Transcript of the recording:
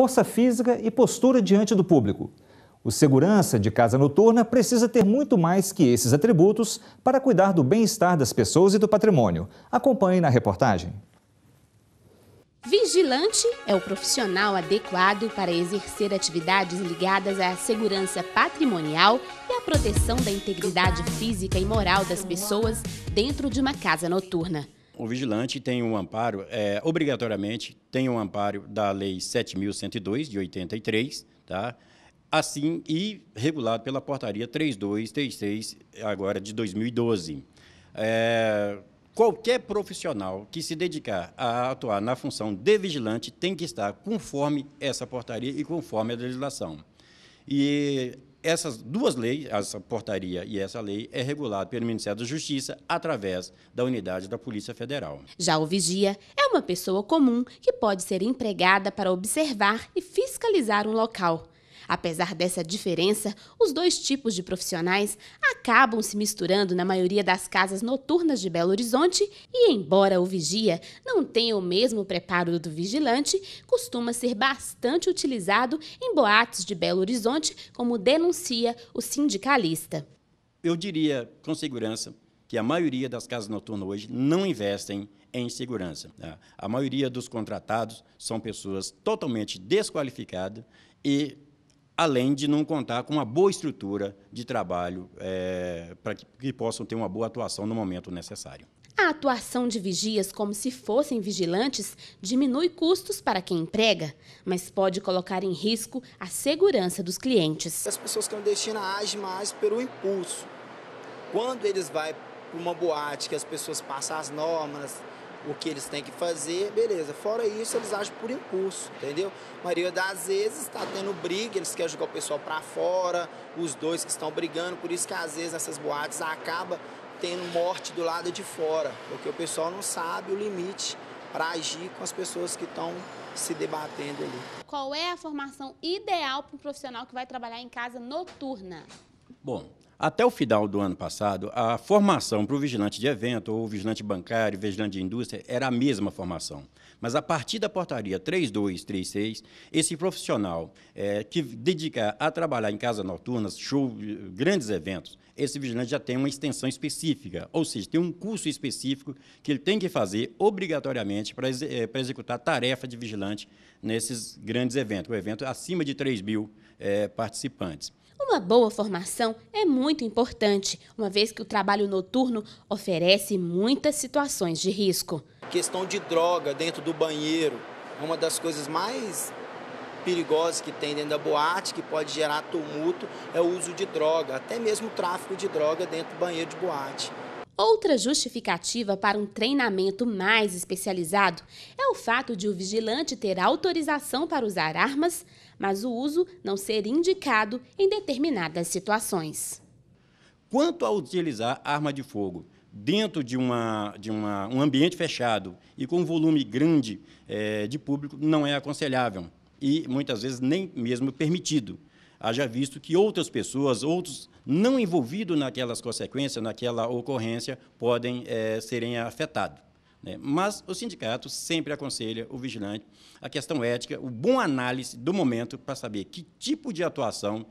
força física e postura diante do público. O segurança de casa noturna precisa ter muito mais que esses atributos para cuidar do bem-estar das pessoas e do patrimônio. Acompanhe na reportagem. Vigilante é o profissional adequado para exercer atividades ligadas à segurança patrimonial e à proteção da integridade física e moral das pessoas dentro de uma casa noturna o vigilante tem um amparo, é, obrigatoriamente tem um amparo da Lei 7.102, de 83, tá? assim e regulado pela portaria 3236, agora de 2012. É, qualquer profissional que se dedicar a atuar na função de vigilante tem que estar conforme essa portaria e conforme a legislação. E essas duas leis, essa portaria e essa lei, é regulada pelo Ministério da Justiça através da unidade da Polícia Federal. Já o vigia é uma pessoa comum que pode ser empregada para observar e fiscalizar um local. Apesar dessa diferença, os dois tipos de profissionais acabam se misturando na maioria das casas noturnas de Belo Horizonte e, embora o vigia não tenha o mesmo preparo do vigilante, costuma ser bastante utilizado em boates de Belo Horizonte, como denuncia o sindicalista. Eu diria com segurança que a maioria das casas noturnas hoje não investem em segurança. Né? A maioria dos contratados são pessoas totalmente desqualificadas e além de não contar com uma boa estrutura de trabalho é, para que, que possam ter uma boa atuação no momento necessário. A atuação de vigias como se fossem vigilantes diminui custos para quem emprega, mas pode colocar em risco a segurança dos clientes. As pessoas clandestinas agem mais pelo impulso. Quando eles vão para uma boate que as pessoas passam as normas, o que eles têm que fazer, beleza. Fora isso, eles agem por impulso, entendeu? A maioria das vezes está tendo briga, eles querem jogar o pessoal para fora, os dois que estão brigando, por isso que às vezes essas boates acaba tendo morte do lado de fora, porque o pessoal não sabe o limite para agir com as pessoas que estão se debatendo ali. Qual é a formação ideal para um profissional que vai trabalhar em casa noturna? Bom, até o final do ano passado, a formação para o vigilante de evento, ou vigilante bancário, vigilante de indústria, era a mesma formação. Mas a partir da portaria 3236, esse profissional é, que dedica a trabalhar em casas noturnas, show, grandes eventos, esse vigilante já tem uma extensão específica, ou seja, tem um curso específico que ele tem que fazer obrigatoriamente para executar é, a executar tarefa de vigilante nesses grandes eventos, o evento é acima de 3 mil é, participantes. Uma boa formação é muito importante, uma vez que o trabalho noturno oferece muitas situações de risco. questão de droga dentro do banheiro, é uma das coisas mais perigosas que tem dentro da boate, que pode gerar tumulto, é o uso de droga, até mesmo o tráfico de droga dentro do banheiro de boate. Outra justificativa para um treinamento mais especializado é o fato de o vigilante ter autorização para usar armas, mas o uso não ser indicado em determinadas situações. Quanto a utilizar arma de fogo dentro de, uma, de uma, um ambiente fechado e com um volume grande é, de público, não é aconselhável e muitas vezes nem mesmo permitido haja visto que outras pessoas, outros não envolvidos naquelas consequências, naquela ocorrência, podem é, serem afetados. Né? Mas o sindicato sempre aconselha o vigilante a questão ética, o bom análise do momento para saber que tipo de atuação